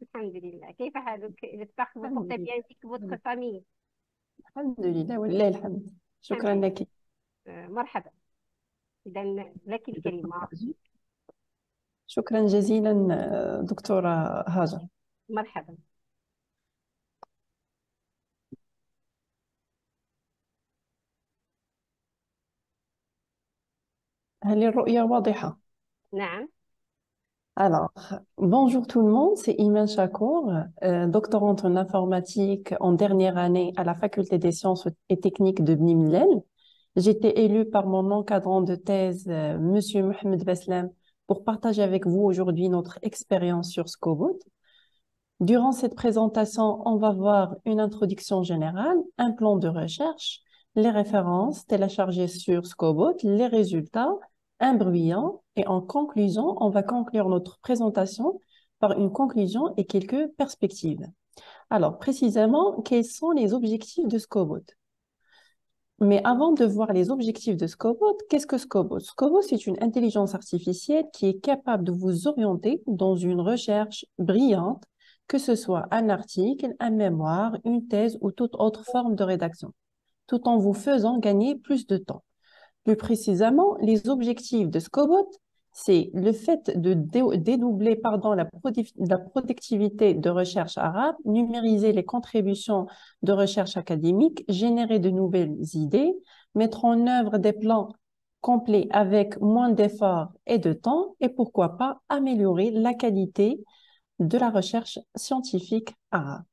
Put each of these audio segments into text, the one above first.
الحمد لله كيف حالك لاباخ الحمد لله بيان فيك فامي الحمد لله ولله الحمد شكرا الحمد لك آه، مرحبا اذا لك الكلمه شكرا جزيلا آه، دكتوره هاجر مرحبا هل الرؤية واضحة؟ نعم Alors, bonjour tout le monde, c'est Iman Chakour, euh, doctorante en informatique en dernière année à la Faculté des sciences et techniques de Bnimlen. J'ai été élue par mon encadrant de thèse, euh, Monsieur Mohamed Beslem, pour partager avec vous aujourd'hui notre expérience sur Scobot. Durant cette présentation, on va voir une introduction générale, un plan de recherche, les références téléchargées sur Scobot, les résultats, un bruyant. Et en conclusion, on va conclure notre présentation par une conclusion et quelques perspectives. Alors, précisément, quels sont les objectifs de Scobot mais avant de voir les objectifs de Scobot, qu'est-ce que Scobot Scobot, c'est une intelligence artificielle qui est capable de vous orienter dans une recherche brillante, que ce soit un article, un mémoire, une thèse ou toute autre forme de rédaction, tout en vous faisant gagner plus de temps. Plus précisément, les objectifs de Scobot, c'est le fait de dédoubler pardon, la, productivité de recherche arabe, numériser les contributions de recherche académique, générer de nouvelles idées, mettre en œuvre des plans complets avec moins d'efforts et de temps, et pourquoi pas améliorer la qualité de la recherche scientifique arabe.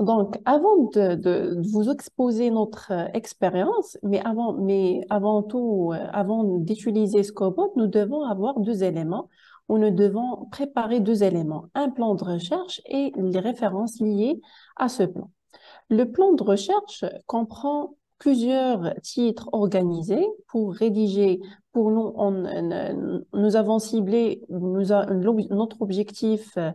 Donc, avant de, vous exposer notre euh, expérience, mais avant, tout, euh, avant d'utiliser Scopot, nous devons avoir deux éléments où nous devons préparer deux éléments, un plan de recherche et les références liées à ce plan. Le plan de recherche comprend plusieurs titres organisés pour rédiger pour nous, on, euh, nous avons ciblé, notre objectif euh,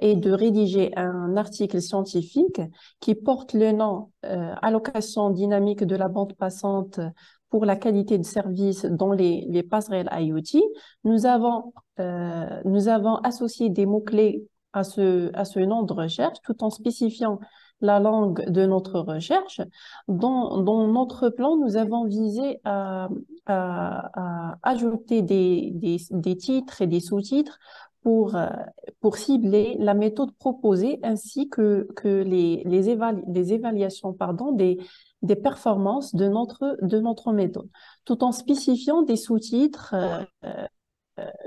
est de rédiger un article scientifique qui porte le nom euh, Allocation dynamique de la bande passante pour la qualité de service dans les, passerelles IoT. Nous avons, nous avons associé des mots-clés à ce, à ce nom de recherche tout en spécifiant la langue de notre recherche. Dans, dans notre plan, nous avons visé à, euh, euh, ajouter des, titres et des sous-titres euh, pour, cibler la méthode proposée ainsi que, les, les, évaluations des, performances de notre, de notre méthode, tout en spécifiant des sous-titres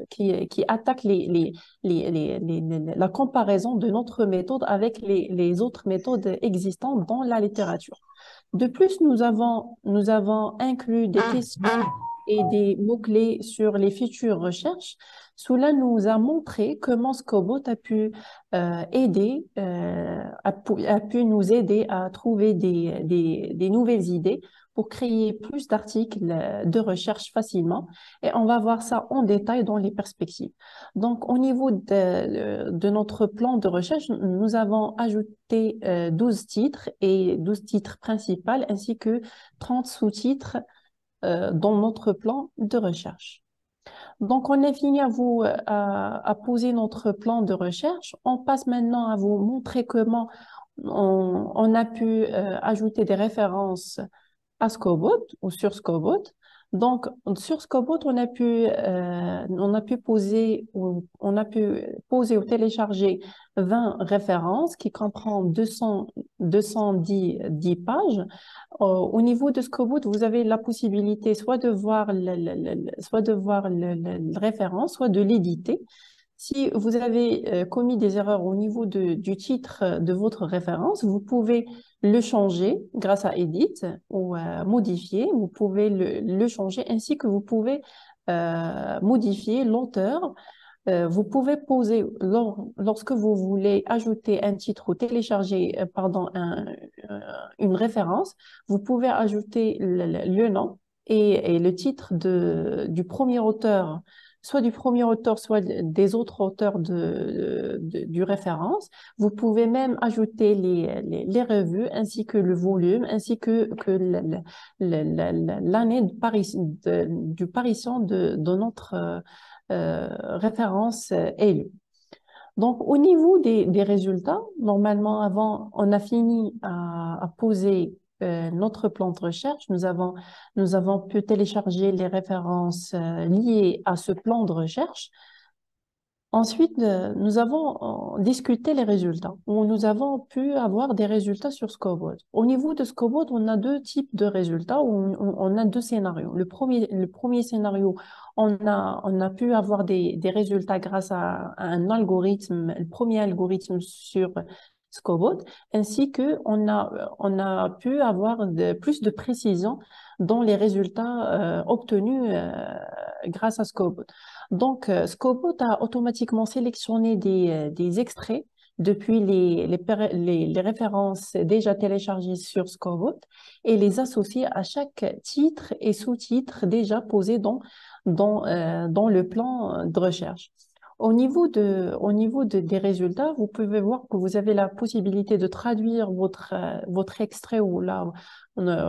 qui, attaquent la comparaison de notre méthode avec les, autres méthodes existantes dans la littérature. De plus, nous avons, nous avons inclus des ah, questions ah et des mots-clés sur les futures recherches, cela nous a montré comment Scobot euh, euh, a pu aider, a, pu, nous aider à trouver des, des, nouvelles idées pour créer plus d'articles euh, de recherche facilement. Et on va voir ça en détail dans les perspectives. Donc, au niveau de, de notre plan de recherche, nous avons ajouté 12 titres et 12 titres principaux ainsi que 30 sous-titres euh, dans notre plan de recherche. Donc, on est fini à vous euh, à, poser notre plan de recherche. On passe maintenant à vous montrer comment on, a pu euh, ajouter des références à Scobot ou sur Scobot. Donc, sur Scobot, euh, on a pu, poser, on ou télécharger 20 références qui comprennent 200, 210 pages. au niveau de Scobot, vous avez la possibilité soit de voir, le, soit de voir la référence, soit de l'éditer. Si vous avez euh, commis des erreurs au niveau du titre euh, de votre référence, vous pouvez le changer grâce à Edit ou euh, modifier. Vous pouvez le, changer ainsi que vous pouvez modifier l'auteur. vous pouvez poser, lorsque vous voulez ajouter un titre ou télécharger pardon, une référence, vous pouvez ajouter le, nom et, le titre du premier auteur soit du premier auteur, soit des autres auteurs de, du référence. Vous pouvez même ajouter les, les, revues, ainsi que le volume, ainsi que, que l'année du parisson de, de, notre euh, référence euh, élue. Donc, au niveau des, des, résultats, normalement, avant, on a fini à, à poser euh, notre plan de recherche. Nous avons, nous avons pu télécharger les références euh, liées à ce plan de recherche. Ensuite, euh, nous avons discuté les résultats, où nous avons pu avoir des résultats sur Scoreboard. Au niveau de Scoreboard, on a deux types de résultats, on, a deux scénarios. Le premier, le premier scénario, on a, on a pu avoir des, résultats grâce à, à, un algorithme, le premier algorithme sur Scobot, ainsi qu'on a, on a pu avoir de, plus de précision dans les résultats euh, obtenus euh, grâce à Scobot. Donc, euh, Scobot a automatiquement sélectionné des, des extraits depuis les, les, références déjà téléchargées sur Scobot et les associer à chaque titre et sous-titre déjà posé dans, dans, dans le plan de recherche. Au niveau, de, au niveau des résultats, vous pouvez voir que vous avez la possibilité de traduire votre, euh, votre extrait ou euh,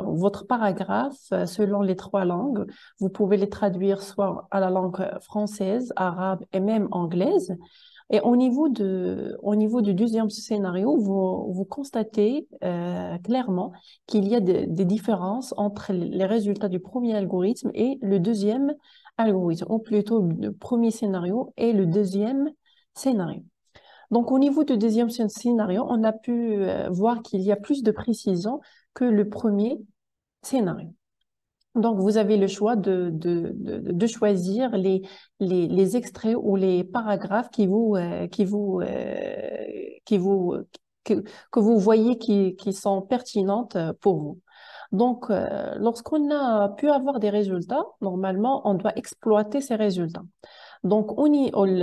votre paragraphe euh, selon les trois langues. Vous pouvez les traduire soit à la langue française, arabe et même anglaise. Et au niveau, de, au niveau du deuxième scénario, vous, constatez clairement qu'il y a des différences entre les résultats du premier algorithme et le deuxième algorithme, ou plutôt le premier scénario et le deuxième scénario. Donc au niveau du deuxième scénario, on a pu euh, voir qu'il y a plus de précision que le premier scénario. Donc vous avez le choix de, de, de, choisir les, les, les, extraits ou les paragraphes qui vous, euh, qui vous, euh, qui vous, que, que, vous voyez qui, qui sont pertinentes pour vous. Donc, euh, lorsqu'on a pu avoir des résultats, normalement, on doit exploiter ces résultats. Donc,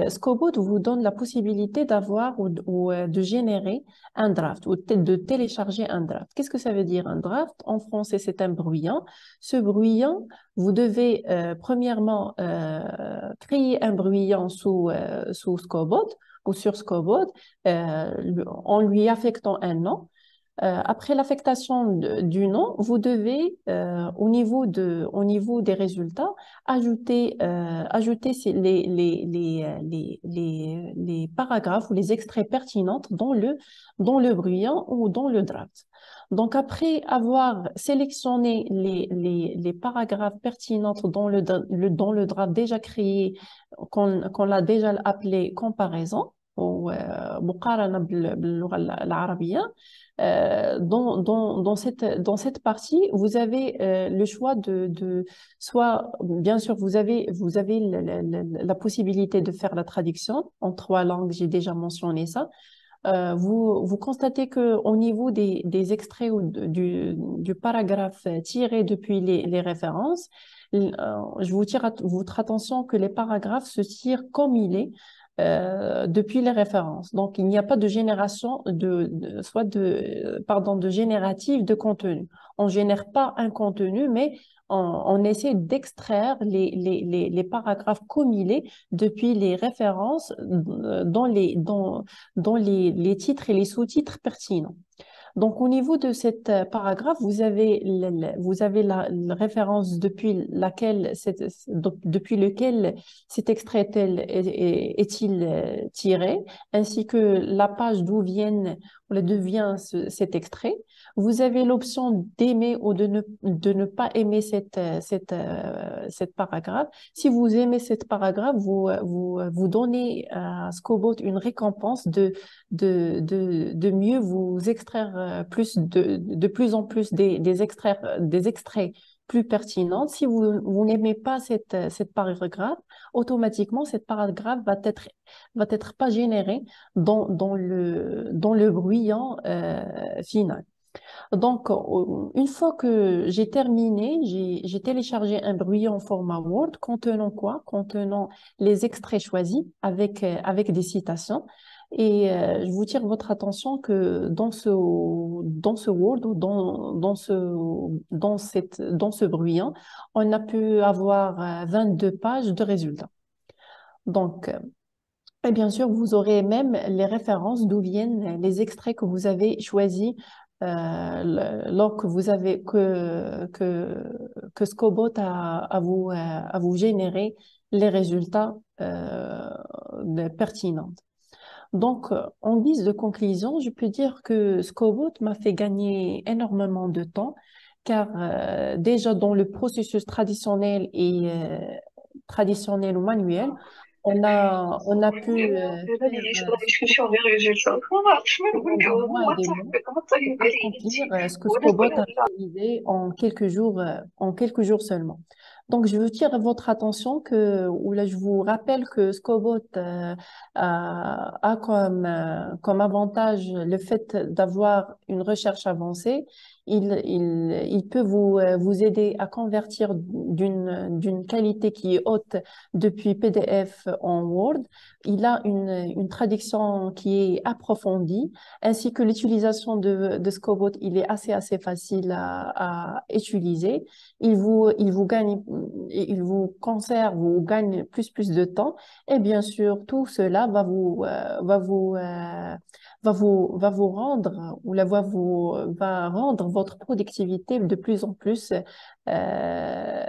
Scobot vous donne la possibilité d'avoir ou, euh, de générer un draft ou de télécharger un draft. Qu'est-ce que ça veut dire un draft En français, c'est un bruyant. Ce bruyant, vous devez euh, premièrement créer un bruyant sous, sous Scobot ou sur Scobot en lui affectant un nom. Euh, après l'affectation du nom, vous devez, euh, au, niveau de, au niveau des résultats, ajouter, euh, ajouter les, les, les, les, les paragraphes ou les extraits pertinents dans le, dans le bruyant ou dans le draft. Donc, après avoir sélectionné les, les, les paragraphes pertinents dans le, le, dans le draft déjà créé, qu'on qu'on l'a déjà appelé comparaison, ou euh, euh, dans, dans, dans, cette, dans cette partie, vous avez euh, le choix de, de, soit, bien sûr, vous avez, vous avez la, possibilité de faire la traduction en trois langues, j'ai déjà mentionné ça. Euh, vous, vous constatez que au niveau des, des extraits ou du, du paragraphe tiré depuis les, les références, euh, je vous tire votre attention que les paragraphes se tirent comme il est. Euh, depuis les références. Donc, il n'y a pas de génération de, soit de pardon de générative de contenu. On génère pas un contenu, mais on, essaie d'extraire les, les, les, les, paragraphes commilés depuis les références euh, dans les dans, dans les, les titres et les sous-titres pertinents. Donc, au niveau de cette euh, paragraphe, vous avez, la, référence depuis laquelle, depuis lequel cet extrait est-il euh, tiré, ainsi que la page d'où viennent le devient ce, cet extrait. Vous avez l'option d'aimer ou de ne, de ne pas aimer cette, euh, cette, euh, cette paragraphe. Si vous aimez cette paragraphe, vous, euh, vous, vous donnez à Scobot une récompense de, de, de, de mieux vous extraire plus de, de plus en plus des, des, extraits des extraits plus pertinente. Si vous, n'aimez pas cette, paragraphe, automatiquement, cette paragraphe va être, va être pas générée dans, dans, le, dans le bruyant euh, final. Donc, euh, une fois que j'ai terminé, j'ai téléchargé un en format Word contenant quoi Contenant les extraits choisis avec, euh, avec des citations. Et euh, je vous tire votre attention que dans ce, dans ce world, dans, dans, ce, dans, bruyant, hein, on a pu avoir 22 euh, pages de résultats. Donc, euh, et bien sûr, vous aurez même les références d'où viennent les extraits que vous avez choisis lorsque vous avez que Scobot a, vous a les résultats pertinents. Donc, euh, en guise de conclusion, je peux dire que Scobot m'a fait gagner énormément de temps, car euh, déjà dans le processus traditionnel et euh, traditionnel ou manuel, on a, on a pu. Euh, ce que oh Scobot a réalisé en quelques jours, en quelques jours seulement. Donc, je veux tirer votre attention que, ou là, je vous rappelle que Scobot euh, a, comme, euh, comme avantage le fait d'avoir une recherche avancée. Il, il, il peut vous, euh, vous aider à convertir d'une, d'une qualité qui est haute depuis PDF en Word. Il a une, une traduction qui est approfondie, ainsi que l'utilisation de, de Scobot, il est assez, assez facile à, à utiliser il vous, il vous gagne, il vous conserve ou gagne plus plus de temps. Et bien sûr, tout cela va vous, euh, va vous, euh, va vous, va vous rendre ou la voix vous, va rendre votre productivité de plus en plus, euh,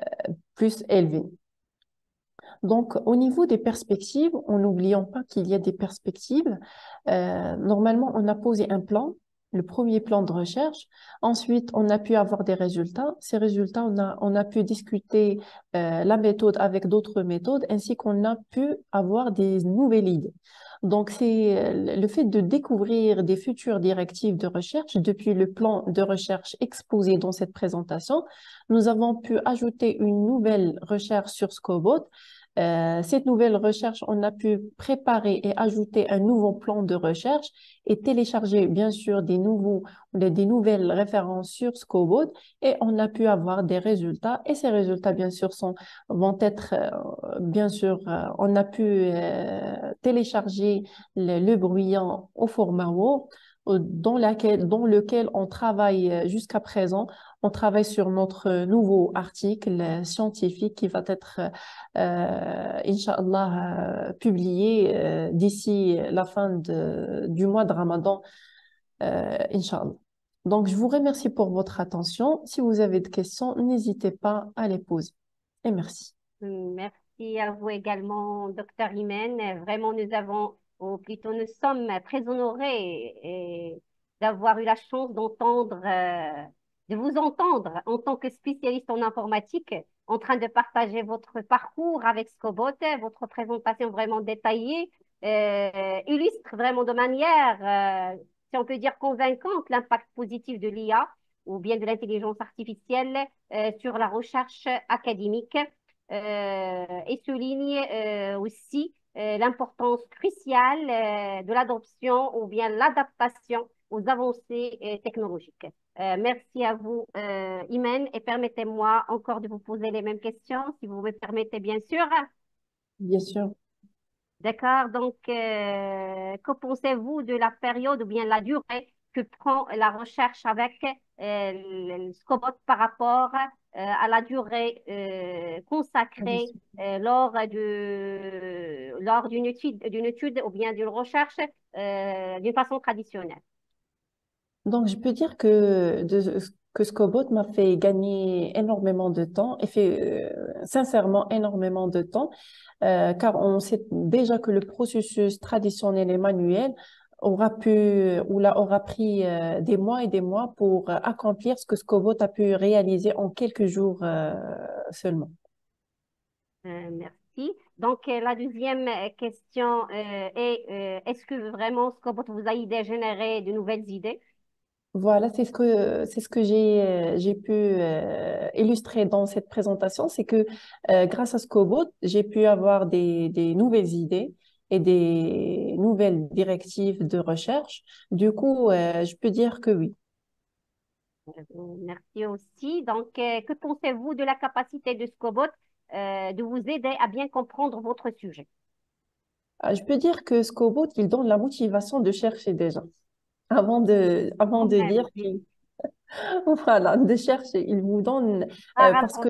plus élevée. Donc, au niveau des perspectives, en n'oubliant pas qu'il y a des perspectives, normalement, on a posé un plan le premier plan de recherche. Ensuite, on a pu avoir des résultats. Ces résultats, on a, pu discuter euh, la méthode avec d'autres méthodes, ainsi qu'on a pu avoir des nouvelles idées. Donc, c'est le fait de découvrir des futures directives de recherche depuis le plan de recherche exposé dans cette présentation. Nous avons pu ajouter une nouvelle recherche sur Scobot euh, cette nouvelle recherche, on a pu préparer et ajouter un nouveau plan de recherche et télécharger bien sûr des nouvelles références sur Scobot et on a pu avoir des résultats et ces résultats bien sûr vont être euh, bien sûr euh, on a pu télécharger le, bruyant au format Word dans lequel on travaille jusqu'à présent on travaille sur notre euh, nouveau article euh, scientifique qui va être, euh, euh publié d'ici la fin de, du mois de Ramadan, euh, Donc, je vous remercie pour votre attention. Si vous avez des questions, n'hésitez pas à les poser. Et merci. Merci à vous également, docteur Imen. Vraiment, nous avons, ou plutôt nous sommes très honorés d'avoir eu la chance d'entendre de vous entendre en tant que spécialiste en informatique, en train de partager votre parcours avec Scobot, votre présentation vraiment détaillée, euh, illustre vraiment de manière, euh, si on peut dire, convaincante l'impact positif de l'IA ou bien de l'intelligence artificielle euh, sur la recherche académique et souligne aussi l'importance cruciale de l'adoption ou bien l'adaptation aux avancées technologiques. Euh, merci à vous, euh, Imen, et permettez-moi encore de vous poser les mêmes questions, si vous me permettez, bien sûr. Bien sûr. D'accord, donc euh, que pensez-vous de la période ou bien la durée que prend la recherche avec euh, le Scobot par rapport à la durée consacrée lors d'une lors étude, étude ou bien d'une recherche d'une façon traditionnelle donc, je peux dire que, que Scobot m'a fait gagner énormément de temps et fait euh, sincèrement énormément de temps, euh, car on sait déjà que le processus traditionnel et manuel aura pu ou aura pris euh, des mois et des mois pour accomplir ce que Scobot a pu réaliser en quelques jours seulement. merci. Donc, la deuxième question est, est-ce que vraiment Scobot vous a aidé à générer de nouvelles idées voilà, c'est ce que c'est ce que j'ai euh, j'ai pu euh, illustrer dans cette présentation, c'est que euh, grâce à Scobot, j'ai pu avoir des, nouvelles idées et des nouvelles directives de recherche. Du coup, je peux dire que oui. Merci aussi. Donc, que pensez-vous de la capacité de Scobot de vous aider à bien comprendre votre sujet ah, Je peux dire que Scobot, il donne la motivation de chercher des gens avant de, avant de dire voilà, de chercher. Il vous donne... Ah, euh, parce que...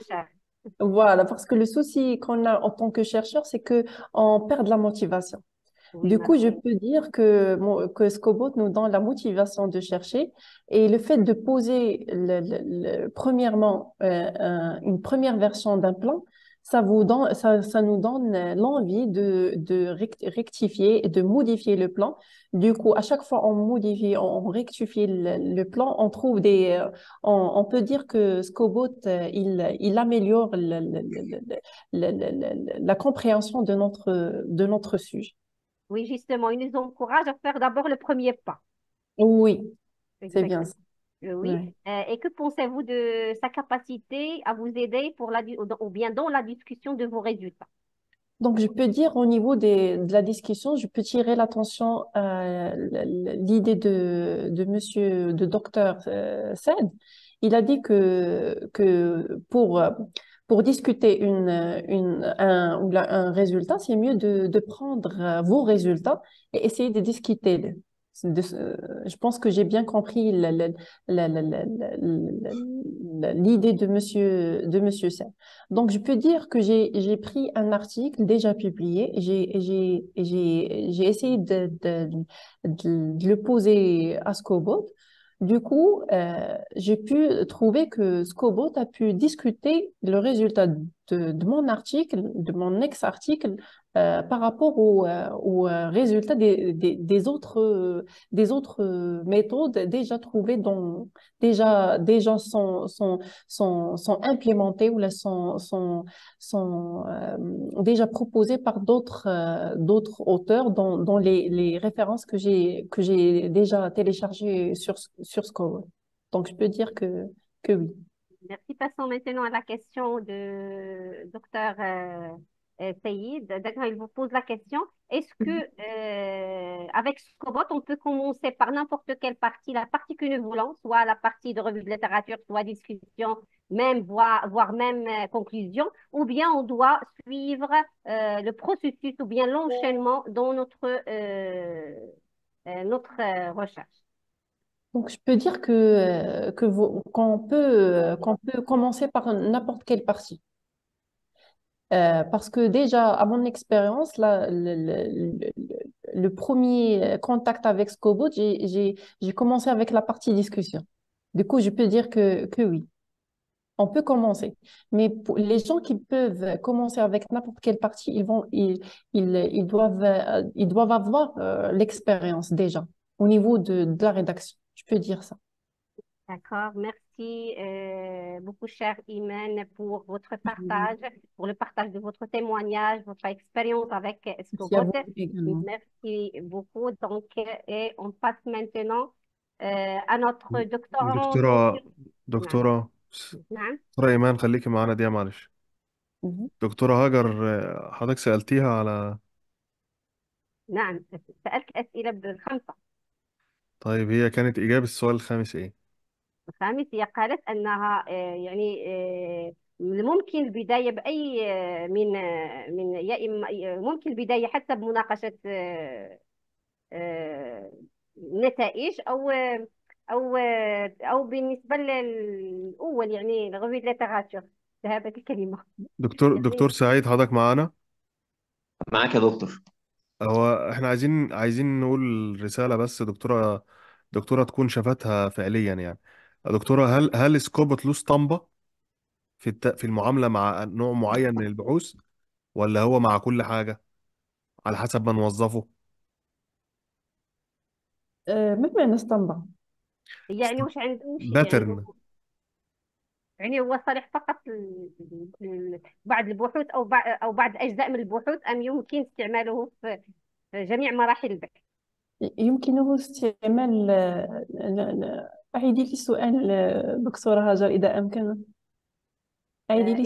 Voilà, parce que le souci qu'on a en tant que chercheur, c'est que qu'on perd la motivation. du coup, je peux dire que, que Scobot nous donne la motivation de chercher et le fait de poser le, premièrement euh, une première version d'un plan, ça, vous ça, ça, nous donne euh, l'envie de, de, rectifier et de modifier le plan. Du coup, à chaque fois on modifie, on rectifie le, plan, on trouve des, euh, on, on, peut dire que Scobot euh, il, il améliore la compréhension de notre de notre sujet. Oui, justement, il nous encourage à faire d'abord le premier pas. Oui, c'est bien ça. Euh, oui. Euh, et que pensez-vous de sa capacité à vous aider pour la, ou bien dans la discussion de vos résultats Donc, je peux dire au niveau de la discussion, je peux tirer l'attention à euh, l'idée de, de monsieur, de docteur Il a dit que, que pour, pour discuter une, une, un, résultat, c'est mieux de, de prendre vos résultats et essayer de discuter. Euh, je pense que j'ai bien compris l'idée de Monsieur de Monsieur Sell. Donc je peux dire que j'ai pris un article déjà publié, j'ai essayé de, le poser à Scobot. Du coup, euh, j'ai pu trouver que Scobot a pu discuter le résultat de, de mon article, de mon ex-article, euh, par rapport aux euh, euh, résultats des, autres, des autres méthodes déjà trouvées, dont déjà, sont, sont, sont, sont implémentées ou sont, sont, déjà proposées par d'autres auteurs, dont, les, références que j'ai déjà téléchargées sur, sur Score. Donc, je peux dire que, que oui. Merci. Passons maintenant à la question de docteur. Euh, D'accord, il vous pose la question. Est-ce que, mhm. euh, avec Scobot, on peut commencer par n'importe quelle partie, la partie que nous voulons, soit la partie de revue de littérature, soit discussion, même voire, même euh, conclusion, ou bien on doit suivre le processus ou bien l'enchaînement dans notre, notre recherche. Donc, je peux dire que, que peut, qu'on peut commencer par n'importe quelle partie. Euh, parce que déjà, à mon expérience, là, le, premier contact avec Scobot, j'ai commencé avec la partie discussion. Du coup, je peux dire que, que oui, on peut commencer. Mais les gens qui peuvent commencer avec n'importe quelle partie, ils, vont, ils, doivent, euh, ils doivent avoir euh, l'expérience déjà au niveau de la rédaction. Je peux dire ça. D'accord, merci merci euh, beaucoup, cher Iman, pour votre partage, pour le partage de votre témoignage, votre expérience avec Escogot. Merci, beaucoup. Donc, et on passe maintenant euh, à notre doctorant. دكتورة دكتورة نعم دكتورة إيمان خليكي معانا دقيقة معلش. دكتورة هاجر حضرتك سألتيها على نعم سألت أسئلة بالخمسة. طيب هي كانت إجابة السؤال الخامس إيه؟ الخامس هي قالت انها آه، يعني آه، ممكن البدايه باي آه، من من يا اما ممكن البدايه حتى بمناقشه نتائج او او او بالنسبه للاول يعني لغوي ليتراتور ذهبت الكلمه دكتور يعني دكتور سعيد حضرتك معانا معاك يا دكتور هو احنا عايزين عايزين نقول رسالة بس دكتورة دكتورة تكون شافتها فعليا يعني دكتورة هل هل سكوبت له اسطمبة في الت... في المعاملة مع نوع معين من البحوث ولا هو مع كل حاجة على حسب ما نوظفه آه، ما معنى اسطمبة يعني مش عندهمش يعني باترن يعني هو صالح فقط ل- بعض البحوث أو أو بعض أجزاء من البحوث أم يمكن استعماله في في جميع مراحل البحث يمكنه استعمال آه، Euh,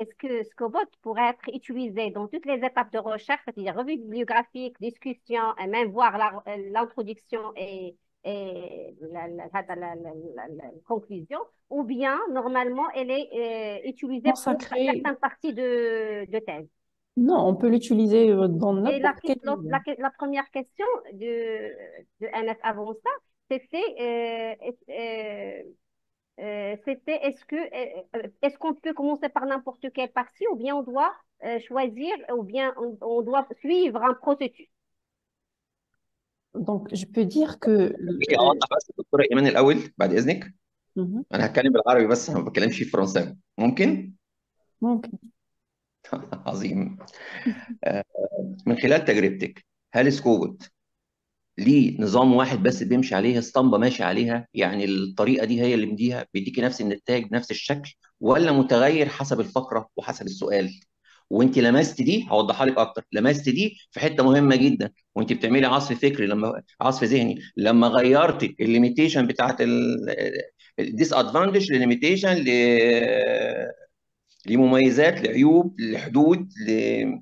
est-ce que Scobot pourrait être utilisé dans toutes les étapes de recherche, c'est-à-dire revue bibliographique, discussion, et même voir euh, l'introduction et, la, conclusion, ou bien normalement elle est euh, utilisée pour certaines parties de, de thèse Non, on peut l'utiliser dans notre. quelle... La, première question de, de NF avant ça, c'était euh, euh, euh, c'était est-ce que est-ce qu'on peut commencer par n'importe quelle partie ou bien on doit choisir ou bien on, doit suivre un processus donc je peux dire que ليه نظام واحد بس بيمشي عليه اسطمبه ماشي عليها يعني الطريقه دي هي اللي مديها بيديكي نفس النتاج بنفس الشكل ولا متغير حسب الفقره وحسب السؤال وانت لمست دي هوضحها لك اكتر لمست دي في حته مهمه جدا وانت بتعملي عصف فكري لما عصف ذهني لما غيرت الليميتيشن بتاعت الديس ادفانتج لليميتيشن ل لمميزات لعيوب لحدود ل...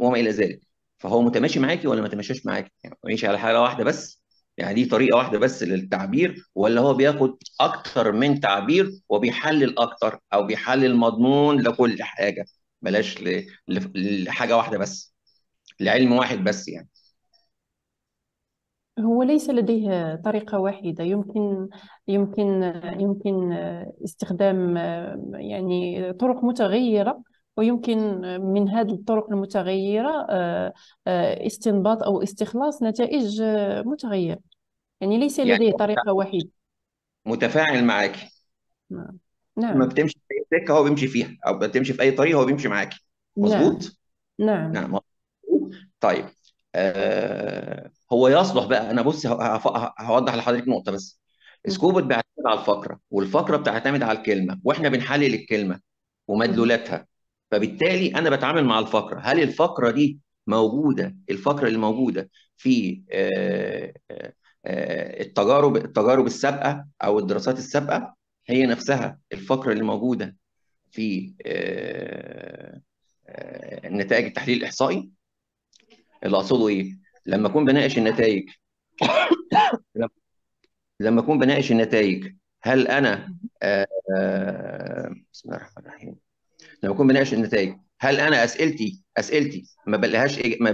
وما الى ذلك فهو متماشي معاكي ولا ما تماشاش معاكي يعني ماشي على حاله واحده بس يعني دي طريقه واحده بس للتعبير ولا هو بياخد اكتر من تعبير وبيحلل اكتر او بيحلل مضمون لكل حاجه بلاش ل... لحاجه واحده بس لعلم واحد بس يعني هو ليس لديه طريقة واحدة يمكن يمكن يمكن استخدام يعني طرق متغيرة ويمكن من هذه الطرق المتغيرة آه، آه، استنباط أو استخلاص نتائج آه، متغيرة يعني ليس يعني لديه طريقة وحيدة متفاعل معك نعم نعم ما بتمشي في أي سكة هو بيمشي فيها أو بتمشي في أي طريق هو بيمشي معك نعم. مظبوط نعم نعم طيب آه هو يصلح بقى أنا بص هوضح لحضرتك نقطة بس سكوبت بيعتمد على الفقرة والفقرة بتعتمد على الكلمة وإحنا بنحلل الكلمة ومدلولاتها فبالتالي انا بتعامل مع الفقره هل الفقره دي موجوده الفقره اللي موجوده في آه، آه، آه، التجارب التجارب السابقه او الدراسات السابقه هي نفسها الفقره اللي موجوده في نتائج التحليل الاحصائي اللي اقصده ايه لما اكون بناقش النتائج لما اكون بناقش النتائج هل انا بسم الله الرحمن الرحيم لما اكون بناقش النتائج هل انا اسئلتي اسئلتي ما بلاقيهاش ما,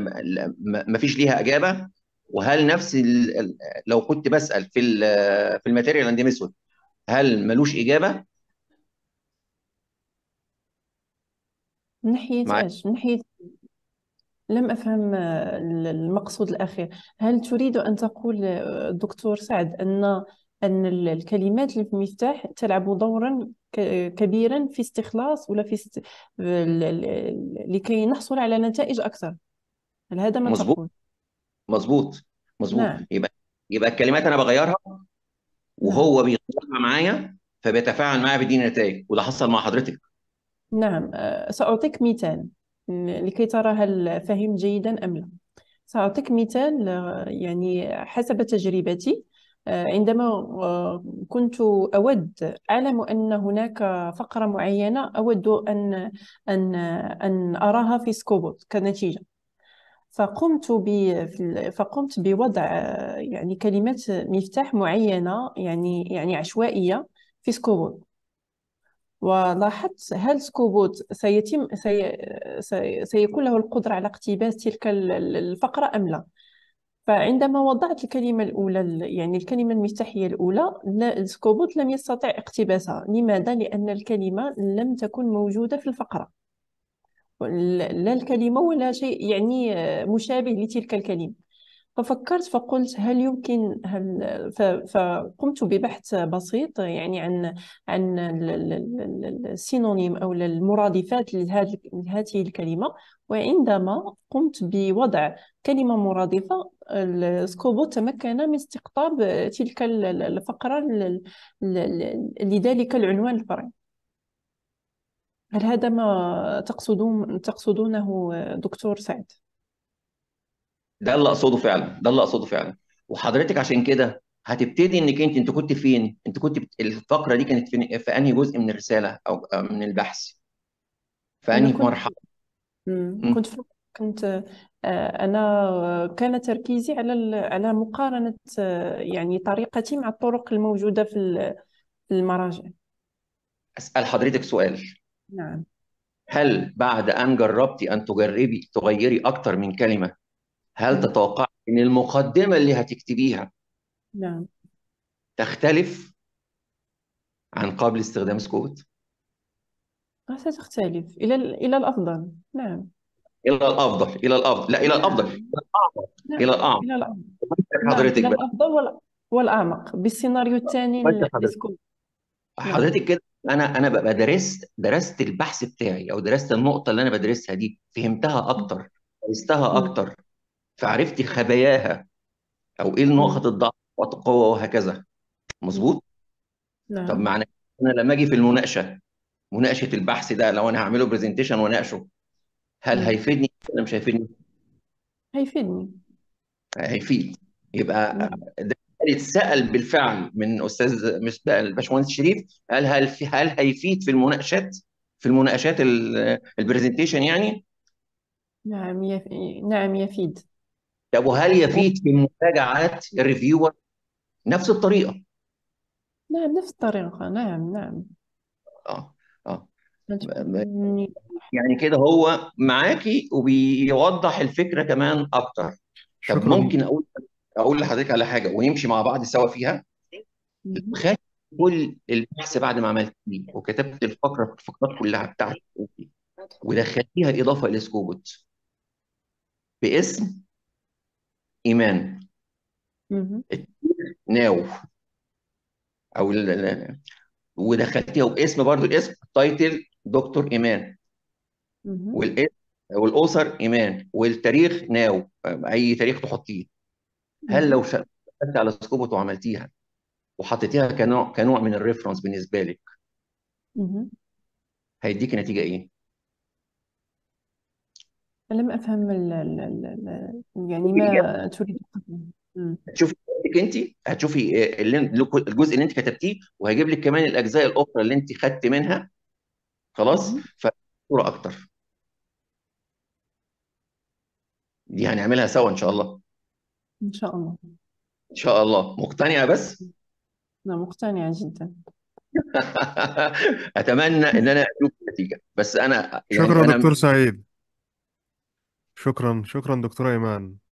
ما فيش ليها اجابه وهل نفس لو كنت بسال في ال في الماتيريال اند ميثود هل ملوش اجابه من ناحيه ايش من ناحيه لم أفهم آه، المقصود الأخير هل تريد أن تقول آه، دكتور سعد أن أن الكلمات اللي في المفتاح تلعب دورا كبيرا في استخلاص ولا في است... لكي نحصل على نتائج اكثر هل هذا ما مزبوط. تقول مظبوط مظبوط نعم. يبقى يبقى الكلمات انا بغيرها نعم. وهو بيتفاعل معايا فبيتفاعل معايا بيديني نتائج وده حصل مع حضرتك نعم آه، ساعطيك مثال لكي ترى هل فهم جيدا ام لا ساعطيك مثال آه، يعني حسب تجربتي عندما آه، كنت أود أعلم أن هناك فقرة معينة أود أن أن أن أراها في سكوبوت كنتيجة فقمت ب... فقمت بوضع آه، يعني كلمات مفتاح معينة يعني يعني عشوائية في سكوبوت ولاحظت هل سكوبوت سيتم سي... سي... سيكون له القدرة على اقتباس تلك الفقرة أم لا فعندما وضعت الكلمة الأولى يعني الكلمة المفتاحية الأولى سكوبوت لم يستطع اقتباسها لماذا؟ لأن الكلمة لم تكن موجودة في الفقرة لا الكلمة ولا شيء يعني آه، مشابه لتلك الكلمة ففكرت فقلت هل يمكن هل فقمت ببحث بسيط يعني عن عن السينونيم او المرادفات لهذه الكلمه وعندما قمت بوضع كلمه مرادفه سكوبو تمكن من استقطاب تلك الفقره لذلك العنوان الفرعي هل هذا ما تقصدون تقصدونه دكتور سعد؟ ده اللي اقصده فعلا ده اللي اقصده فعلا وحضرتك عشان كده هتبتدي انك انت انت كنت فين انت كنت بت... الفقره دي كانت في انهي جزء من الرساله او من البحث في انهي كنت مرحله مم. كنت في... كنت آه، أنا كان تركيزي على على مقارنة آه، يعني طريقتي مع الطرق الموجودة في المراجع أسأل حضرتك سؤال نعم هل بعد أن جربتي أن تجربي تغيري اكثر من كلمة هل نعم. تتوقع ان المقدمه اللي هتكتبيها نعم تختلف عن قبل استخدام سكوت ستختلف الى الى الافضل نعم الى الافضل الى الافضل لا الى الافضل نعم. نعم. الى الاعمق الى الاعمق حضرتك الى الافضل والاعمق بالسيناريو الثاني حضرتك. حضرتك كده انا انا ببقى درست درست البحث بتاعي او درست النقطه اللي انا بدرسها دي فهمتها اكتر درستها اكتر فعرفتي خباياها او ايه نقط الضعف والقوه وهكذا مظبوط نعم طب معنى انا لما اجي في المناقشه مناقشه البحث ده لو انا هعمله برزنتيشن واناقشه هل مم. نعم. هيفيدني ولا مش هيفيدني هيفيدني هيفيد يبقى مم. نعم. ده اتسال بالفعل من استاذ الباشمهندس شريف قال هل في هل هيفيد في المناقشات في المناقشات البرزنتيشن يعني نعم يفيد نعم يفيد طب وهل يفيد في مراجعات الريفيور نفس الطريقة نعم نفس الطريقة نعم نعم اه اه يعني كده هو معاكي وبيوضح الفكرة كمان أكتر طب ممكن أقول أقول لحضرتك على حاجة ونمشي مع بعض سوا فيها خد كل البحث بعد ما عملت وكتبت الفقرة الفقرات كلها بتاعتك ودخلتيها إضافة إلى سكوبوت باسم إيمان ناو أو ال... ودخلتيها واسم برضو الاسم تايتل دكتور إيمان والاسم والأسر إيمان والتاريخ ناو أي تاريخ تحطيه هل لو شفت على سكوبوت وعملتيها وحطيتيها كنوع كنوع من الريفرنس بالنسبة لك هيديك نتيجة إيه؟ لم أفهم ال ال ال يعني ما تريد مم. هتشوفي انت هتشوفي آه، اللي الجزء اللي انت كتبتيه وهيجيب لك كمان الاجزاء الاخرى اللي انت خدت منها خلاص فصوره اكتر دي يعني هنعملها سوا ان شاء الله إن شاء الله ان شاء الله مقتنعه بس أنا مقتنعة جدا اتمنى ان انا اشوف النتيجه بس انا يعني شكرا انا دكتور سعيد شكرا شكرا دكتور ايمان